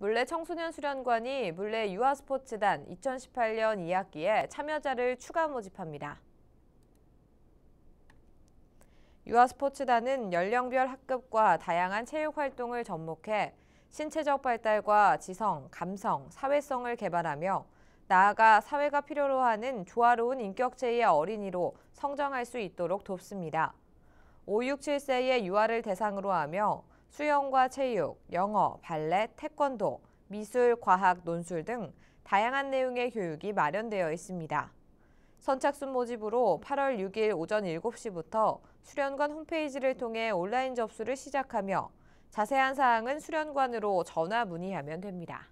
물레 청소년 수련관이 물레 유아스포츠단 2018년 2학기에 참여자를 추가 모집합니다. 유아스포츠단은 연령별 학급과 다양한 체육활동을 접목해 신체적 발달과 지성, 감성, 사회성을 개발하며 나아가 사회가 필요로 하는 조화로운 인격체의 어린이로 성장할 수 있도록 돕습니다. 5, 6, 7세의 유아를 대상으로 하며 수영과 체육, 영어, 발레, 태권도, 미술, 과학, 논술 등 다양한 내용의 교육이 마련되어 있습니다. 선착순 모집으로 8월 6일 오전 7시부터 수련관 홈페이지를 통해 온라인 접수를 시작하며 자세한 사항은 수련관으로 전화 문의하면 됩니다.